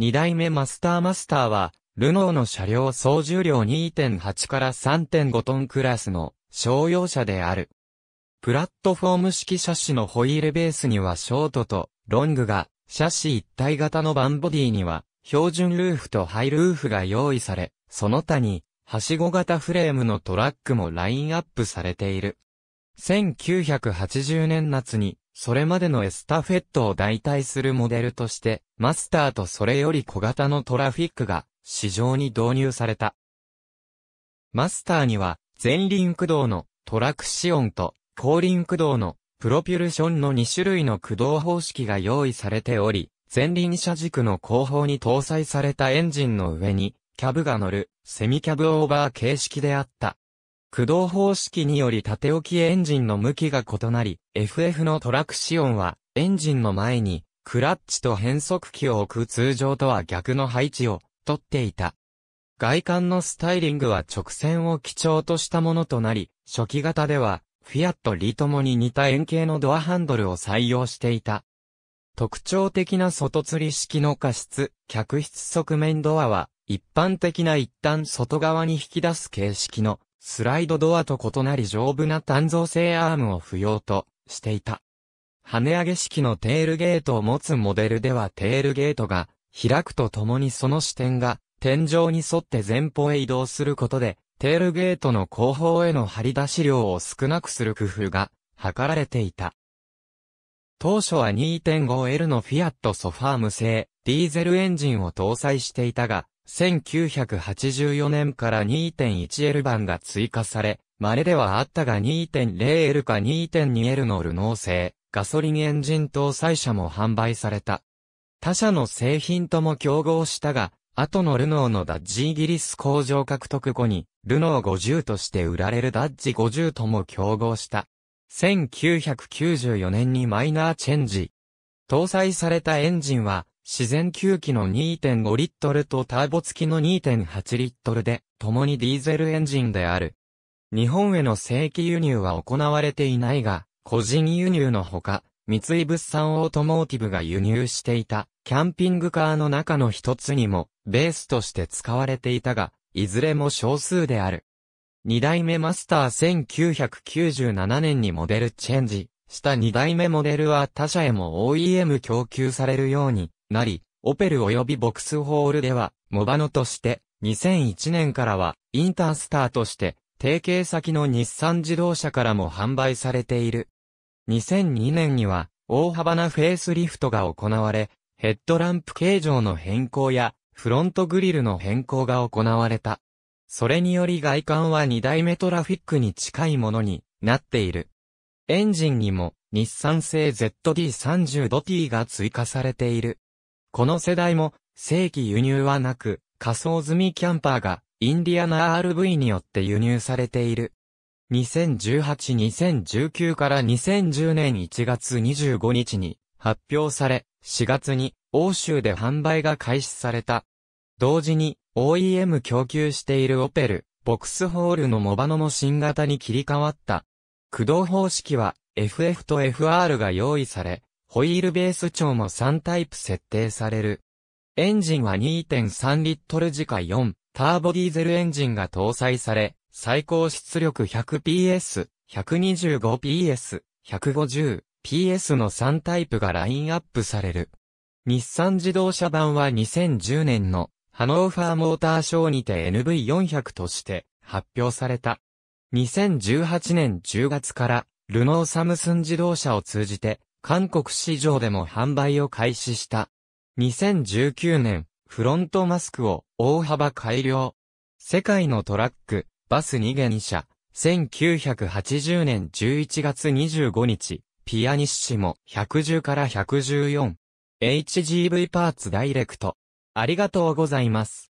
2代目マスターマスターは、ルノーの車両総重量2.8から3.5トンクラスの商用車である。プラットフォーム式車種のホイールベースにはショートとロングが、車種一体型のバンボディには、標準ルーフとハイルーフが用意され、その他に、はしご型フレームのトラックもラインアップされている。1980年夏に、それまでのエスタフェットを代替するモデルとして、マスターとそれより小型のトラフィックが市場に導入された。マスターには、前輪駆動のトラクシオンと後輪駆動のプロピュルションの2種類の駆動方式が用意されており、前輪車軸の後方に搭載されたエンジンの上に、キャブが乗る、セミキャブオーバー形式であった。駆動方式により縦置きエンジンの向きが異なり、FF のトラクシオンは、エンジンの前に、クラッチと変速機を置く通常とは逆の配置を、とっていた。外観のスタイリングは直線を基調としたものとなり、初期型では、フィアットリともに似た円形のドアハンドルを採用していた。特徴的な外吊り式の加湿、客室側面ドアは、一般的な一旦外側に引き出す形式のスライドドアと異なり丈夫な単造性アームを不要としていた。跳ね上げ式のテールゲートを持つモデルではテールゲートが開くとともにその視点が天井に沿って前方へ移動することでテールゲートの後方への張り出し量を少なくする工夫が図られていた。当初は 2.5L のフィアットソファーム製ディーゼルエンジンを搭載していたが、1984年から 2.1L 版が追加され、稀ではあったが 2.0L か 2.2L のルノー製、ガソリンエンジン搭載車も販売された。他社の製品とも競合したが、後のルノーのダッジイギリス工場獲得後に、ルノー50として売られるダッジ50とも競合した。1994年にマイナーチェンジ。搭載されたエンジンは、自然吸気の2.5リットルとターボ付きの2.8リットルで、共にディーゼルエンジンである。日本への正規輸入は行われていないが、個人輸入のほか、三井物産オートモーティブが輸入していた、キャンピングカーの中の一つにも、ベースとして使われていたが、いずれも少数である。二代目マスター1997年にモデルチェンジした二代目モデルは他社へも OEM 供給されるようになり、オペル及びボクスホールでは、モバノとして、2001年からは、インタースターとして、提携先の日産自動車からも販売されている。2002年には、大幅なフェイスリフトが行われ、ヘッドランプ形状の変更や、フロントグリルの変更が行われた。それにより外観は2台目トラフィックに近いものになっている。エンジンにも日産製 ZD30 ド T が追加されている。この世代も、正規輸入はなく、仮想済みキャンパーが、インディアナ RV によって輸入されている。2018-2019から2010年1月25日に発表され、4月に欧州で販売が開始された。同時に OEM 供給しているオペル、ボクスホールのモバノも新型に切り替わった。駆動方式は FF と FR が用意され、ホイールベース長も3タイプ設定される。エンジンは2.3リットル時価4、ターボディーゼルエンジンが搭載され、最高出力 100PS、125PS、150PS の3タイプがラインアップされる。日産自動車版は2010年のハノーファーモーターショーにて NV400 として発表された。2018年10月からルノーサムスン自動車を通じて韓国市場でも販売を開始した。2019年、フロントマスクを大幅改良。世界のトラック、バス2元車、1980年11月25日、ピアニッシモ110から 114HGV パーツダイレクト。ありがとうございます。